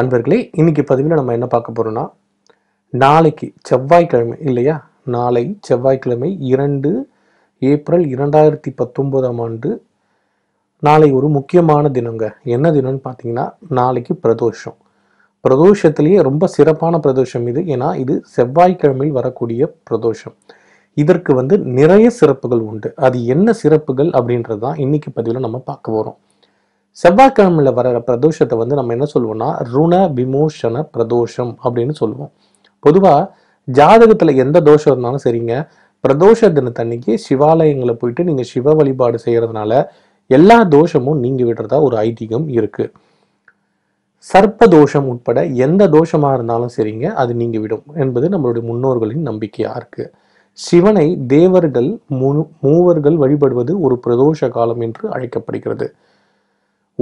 அன்பர்களே இன்னைக்கு பதிவில் நம்ம என்ன பார்க்க போகிறோன்னா நாளைக்கு செவ்வாய்க்கிழமை இல்லையா நாளை செவ்வாய்க்கிழமை இரண்டு ஏப்ரல் இரண்டாயிரத்தி பத்தொம்போதாம் ஆண்டு நாளை ஒரு முக்கியமான தினங்க என்ன தினம்னு பார்த்தீங்கன்னா நாளைக்கு பிரதோஷம் பிரதோஷத்திலேயே ரொம்ப சிறப்பான பிரதோஷம் இது ஏன்னா இது செவ்வாய்க்கிழமையில் வரக்கூடிய பிரதோஷம் இதற்கு வந்து நிறைய சிறப்புகள் உண்டு அது என்ன சிறப்புகள் அப்படின்றது தான் இன்னைக்கு பதிவில் நம்ம பார்க்க போகிறோம் செவ்வாய்க்கிழமையில் வர பிரதோஷத்தை வந்து நம்ம என்ன சொல்லுவோம்னா ருண விமோஷன பிரதோஷம் அப்படின்னு சொல்லுவோம் பொதுவாக ஜாதகத்தில் எந்த தோஷம் இருந்தாலும் சரிங்க பிரதோஷ தினத்தன்னைக்கு சிவாலயங்களை போயிட்டு நீங்கள் சிவ வழிபாடு செய்கிறதுனால எல்லா தோஷமும் நீங்கி விடுறதா ஒரு ஐதீகம் இருக்குது சர்ப்ப தோஷம் உட்பட எந்த தோஷமாக இருந்தாலும் சரிங்க அது நீங்கி விடும் என்பது நம்மளுடைய முன்னோர்களின் நம்பிக்கையாக இருக்குது சிவனை தேவர்கள் மூவர்கள் வழிபடுவது ஒரு பிரதோஷ காலம் என்று அழைக்கப்படுகிறது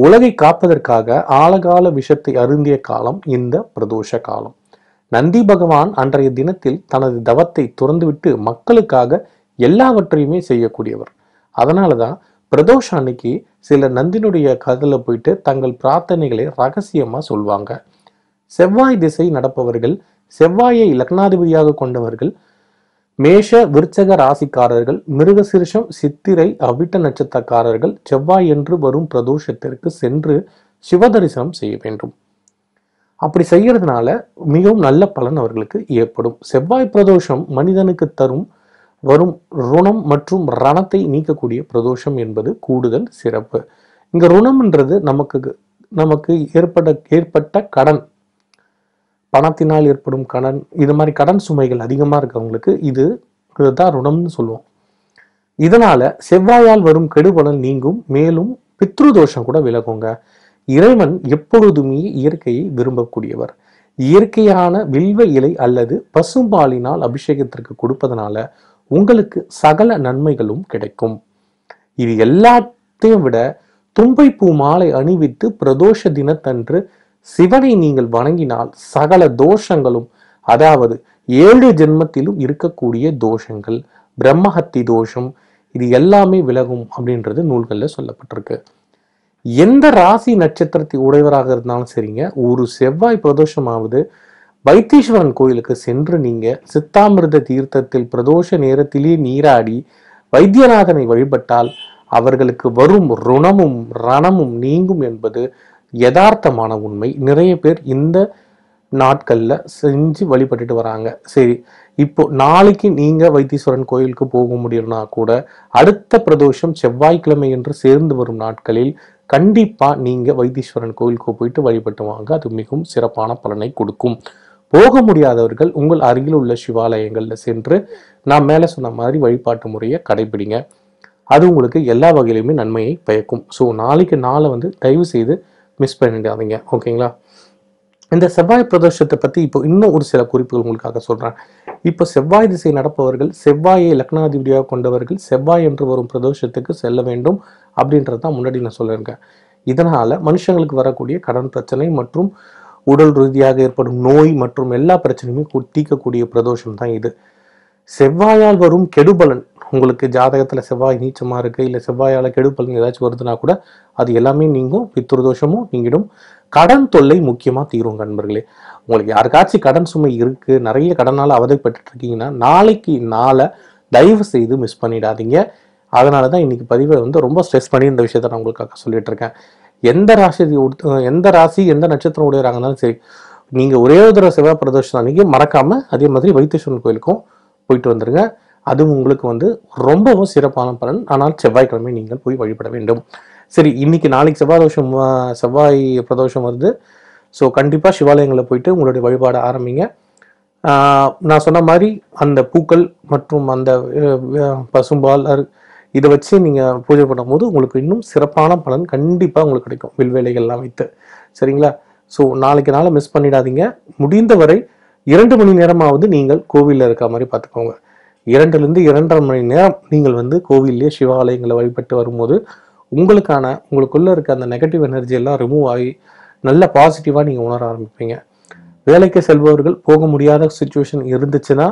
உலகை காப்பதற்காக ஆழகால விஷத்தை அருந்திய காலம் இந்த பிரதோஷ காலம் நந்தி பகவான் அன்றைய தினத்தில் தனது தவத்தை துறந்துவிட்டு மக்களுக்காக எல்லாவற்றையுமே செய்யக்கூடியவர் அதனால தான் பிரதோஷ அன்னைக்கு சில நந்தினுடைய கதில போயிட்டு தங்கள் பிரார்த்தனைகளை ரகசியமா சொல்வாங்க செவ்வாய் திசை நடப்பவர்கள் செவ்வாயை லக்னாதிபதியாக கொண்டவர்கள் மேஷ விருச்சக ராசிக்காரர்கள் மிருகசிருஷம் சித்திரை அவிட்ட நட்சத்திரக்காரர்கள் செவ்வாய் என்று வரும் பிரதோஷத்திற்கு சென்று சிவ தரிசனம் செய்ய வேண்டும் அப்படி செய்யறதுனால மிகவும் நல்ல பலன் அவர்களுக்கு ஏற்படும் செவ்வாய் பிரதோஷம் மனிதனுக்கு தரும் வரும் ருணம் மற்றும் ரணத்தை நீக்கக்கூடிய பிரதோஷம் என்பது கூடுதல் சிறப்பு இங்க ருணம்ன்றது நமக்கு நமக்கு ஏற்பட ஏற்பட்ட கடன் பணத்தினால் ஏற்படும் கடன் இது மாதிரி கடன் சுமைகள் அதிகமாக இருக்கிறவங்களுக்கு இது தான் ருணம்னு சொல்லுவோம் இதனால செவ்வாயால் வரும் கெடுபலன் நீங்கும் மேலும் பித்ரு தோஷம் கூட விலகுங்க இறைவன் எப்பொழுதுமே இயற்கையை விரும்பக்கூடியவர் இயற்கையான வில்வ இலை அல்லது பசும்பாலினால் அபிஷேகத்திற்கு கொடுப்பதனால உங்களுக்கு சகல நன்மைகளும் கிடைக்கும் இது எல்லாத்தையும் விட தும்பை பூ மாலை அணிவித்து பிரதோஷ தினத்தன்று சிவனை நீங்கள் வணங்கினால் சகல தோஷங்களும் அதாவது ஏழு ஜென்மத்திலும் இருக்கக்கூடிய தோஷங்கள் பிரம்மஹத்தி தோஷம் இது எல்லாமே விலகும் அப்படின்றது நூல்களில் சொல்லப்பட்டிருக்கு எந்த ராசி நட்சத்திரத்தை உடையவராக இருந்தாலும் சரிங்க ஒரு செவ்வாய் பிரதோஷமாவது வைத்தீஸ்வரன் கோயிலுக்கு சென்று நீங்க சித்தாமிரத தீர்த்தத்தில் பிரதோஷ நேரத்திலேயே நீராடி வைத்தியநாதனை வழிபட்டால் அவர்களுக்கு வரும் ருணமும் ரணமும் நீங்கும் என்பது யதார்த்தமான உண்மை நிறைய பேர் இந்த நாட்களில் செஞ்சு வழிபட்டுட்டு வராங்க சரி இப்போ நாளைக்கு நீங்கள் வைத்தீஸ்வரன் கோயிலுக்கு போக முடியும்னா கூட அடுத்த பிரதோஷம் செவ்வாய்க்கிழமை என்று சேர்ந்து வரும் நாட்களில் கண்டிப்பாக நீங்கள் வைத்தீஸ்வரன் கோயிலுக்கு போயிட்டு வழிபட்டு வாங்க அது மிகவும் சிறப்பான பலனை கொடுக்கும் போக முடியாதவர்கள் உங்கள் அருகில் உள்ள சிவாலயங்களில் சென்று நான் மேலே சொன்ன மாதிரி வழிபாட்டு முறையை கடைபிடிங்க அது உங்களுக்கு எல்லா வகையிலுமே நன்மையை பயக்கும் ஸோ நாளைக்கு நாளை வந்து தயவு செய்து மிஸ் பண்ணிடாதீங்க ஓகேங்களா இந்த செவ்வாய் பிரதோஷத்தை பற்றி இப்போ இன்னும் ஒரு சில குறிப்புகள் உங்களுக்காக சொல்கிறேன் இப்போ செவ்வாய் திசை நடப்பவர்கள் செவ்வாயை லக்னாதிபதியாக கொண்டவர்கள் செவ்வாய் என்று வரும் பிரதோஷத்துக்கு செல்ல வேண்டும் அப்படின்றது தான் முன்னாடி நான் சொல்லியிருக்கேன் இதனால் மனுஷங்களுக்கு வரக்கூடிய கடன் பிரச்சனை மற்றும் உடல் ரீதியாக ஏற்படும் நோய் மற்றும் எல்லா பிரச்சனையுமே தீக்கக்கூடிய பிரதோஷம் தான் இது செவ்வாயால் வரும் கெடுபலன் உங்களுக்கு ஜாதகத்தில் செவ்வாய் நீச்சமாக இருக்குது இல்லை செவ்வாயால் கெடுப்பலன் ஏதாச்சும் வருதுன்னா கூட அது எல்லாமே நீங்கும் பித்ருதோஷமும் நீங்கிடும் கடன் தொல்லை முக்கியமாக தீரும் நண்பர்களே உங்களுக்கு யாருக்காச்சும் கடன் சுமை இருக்குது நிறைய கடனால் அவதைப்பட்டு இருக்கீங்கன்னா நாளைக்கு நாளை தயவு செய்து மிஸ் பண்ணிடாதீங்க அதனால தான் இன்றைக்கி பதிவை வந்து ரொம்ப ஸ்ட்ரெஸ் பண்ணி இந்த விஷயத்த நான் உங்களுக்காக சொல்லிட்டு இருக்கேன் எந்த ராசி எந்த ராசி எந்த நட்சத்திரம் உடையிறாங்கனாலும் சரி நீங்கள் ஒரே ஒரு தடவை செவ்வாய் பிரதோஷம் அன்றைக்கி மறக்காமல் அதே மாதிரி வைத்தீஸ்வரன் கோயிலுக்கும் போயிட்டு வந்துடுங்க அது உங்களுக்கு வந்து ரொம்பவும் சிறப்பான பலன் ஆனால் செவ்வாய்க்கிழமை நீங்கள் போய் வழிபட வேண்டும் சரி இன்னைக்கு நாளைக்கு செவ்வாய் தோஷம் செவ்வாய் பிரதோஷம் வருது ஸோ கண்டிப்பாக சிவாலயங்களில் போயிட்டு உங்களுடைய வழிபாடு ஆரம்பிங்க நான் சொன்ன மாதிரி அந்த பூக்கள் மற்றும் அந்த பசும்பால் இதை வச்சு நீங்கள் பூஜை பண்ணும்போது உங்களுக்கு இன்னும் சிறப்பான பலன் கண்டிப்பாக உங்களுக்கு கிடைக்கும் வில்வேலைகள்லாம் வைத்து சரிங்களா ஸோ நாளைக்கு நாளை மிஸ் பண்ணிடாதீங்க முடிந்தவரை இரண்டு மணி நேரமாவது நீங்கள் கோவிலில் இருக்க மாதிரி பார்த்துக்கோங்க இரண்டுலேருந்து இரண்டரை மணி நேரம் நீங்கள் வந்து கோவில்லேயே சிவாலயங்களை வழிபட்டு வரும்போது உங்களுக்கான உங்களுக்குள்ளே இருக்க அந்த நெகட்டிவ் எனர்ஜி எல்லாம் ரிமூவ் ஆகி நல்ல பாசிட்டிவாக நீங்கள் உணர ஆரம்பிப்பீங்க வேலைக்கு செல்பவர்கள் போக முடியாத சுச்சுவேஷன் இருந்துச்சுன்னா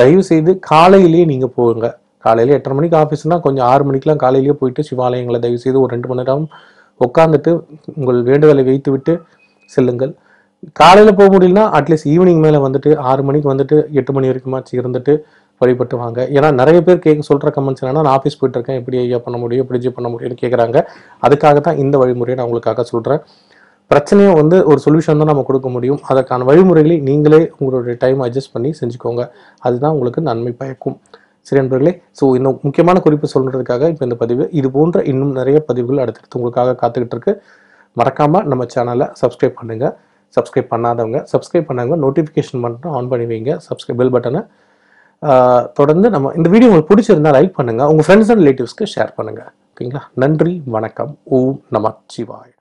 தயவு செய்து காலையிலேயே நீங்கள் போகுங்க காலையில் எட்டரை மணிக்கு ஆஃபீஸ்னால் கொஞ்சம் ஆறு மணிக்கெலாம் காலையிலேயே போயிட்டு சிவாலயங்களை தயவு செய்து ஒரு ரெண்டு மணி நேரம் உட்காந்துட்டு உங்கள் வேண்டுதலை வைத்து விட்டு செல்லுங்கள் காலையில் போக முடியலன்னா அட்லீஸ்ட் ஈவினிங் மேலே வந்துட்டு ஆறு மணிக்கு வந்துட்டு எட்டு மணி மாச்சு இருந்துட்டு வழிபட்டு வாங்க ஏன்னா நிறைய பேர் கேட்க சொல்கிற கமெண்ட்ஸ் என்னென்னா நான் ஆஃபீஸ் போயிட்டுருக்கேன் எப்படி ஐயா பண்ண முடியும் எப்படி ஜி பண்ண முடியும்னு கேட்குறாங்க அதுக்காக தான் இந்த வழிமுறையை நான் உங்களுக்காக சொல்கிறேன் பிரச்சனையை வந்து ஒரு சொல்யூஷன் தான் நம்ம கொடுக்க முடியும் அதற்கான வழிமுறைகளை நீங்களே உங்களுடைய டைம் அட்ஜஸ்ட் பண்ணி செஞ்சுக்கோங்க அதுதான் உங்களுக்கு நன்மை பயக்கும் சரி நண்பர்களே ஸோ இந்த முக்கியமான குறிப்பு சொல்கிறதுக்காக இப்போ இந்த பதிவு இது போன்ற இன்னும் நிறைய பதிவுகள் அடுத்தடுத்து உங்களுக்காக காத்துக்கிட்டு இருக்கு மறக்காமல் நம்ம சேனலை சப்ஸ்கிரைப் பண்ணுங்கள் சப்ஸ்கிரைப் பண்ணாதவங்க சப்ஸ்கிரைப் பண்ணாங்க நோட்டிஃபிகேஷன் மட்டும் ஆன் பண்ணி வைங்க சப்ஸ்கிரைப் பெல் பட்டனை தொடர்ந்து நம்ம இந்த வீடியோ உங்களுக்கு பிடிச்சிருந்தா லைக் பண்ணுங்கள் உங்கள் ஃப்ரெண்ட்ஸ் அண்ட் ரிலேட்டிவ்ஸ்க்கு ஷேர் பண்ணுங்கள் ஓகேங்களா நன்றி வணக்கம் ஓம் நம சிவாய்